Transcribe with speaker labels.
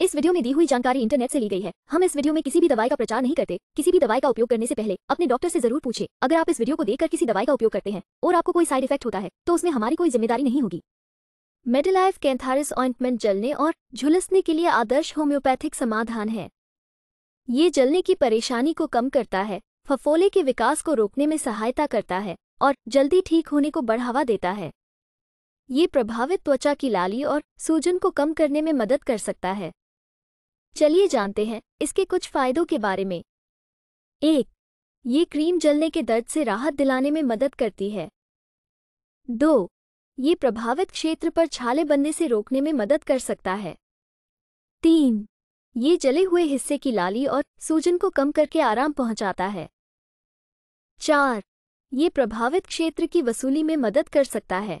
Speaker 1: इस वीडियो में दी हुई जानकारी इंटरनेट से ली गई है हम इस वीडियो में किसी भी दवाई का प्रचार नहीं करते किसी भी दवाई का उपयोग करने से पहले अपने डॉक्टर से जरूर पूछे अगर आप इस वीडियो को देखकर किसी दवाई का उपयोग करते हैं और आपको कोई साइड इफेक्ट होता है तो उसमें हमारी कोई जिम्मेदारी नहीं होगी मेडिलाइफ कैंथारिस ऑइंटमेंट जलने और झुलसने के लिए आदर्श होम्योपैथिक समाधान है ये जलने की परेशानी को कम करता है फफोले के विकास को रोकने में सहायता करता है और जल्दी ठीक होने को बढ़ावा देता है ये प्रभावित त्वचा की लाली और सूजन को कम करने में मदद कर सकता है चलिए जानते हैं इसके कुछ फायदों के बारे में एक ये क्रीम जलने के दर्द से राहत दिलाने में मदद करती है दो ये प्रभावित क्षेत्र पर छाले बनने से रोकने में मदद कर सकता है तीन ये जले हुए हिस्से की लाली और सूजन को कम करके आराम पहुंचाता है
Speaker 2: चार ये प्रभावित क्षेत्र की वसूली में मदद कर सकता है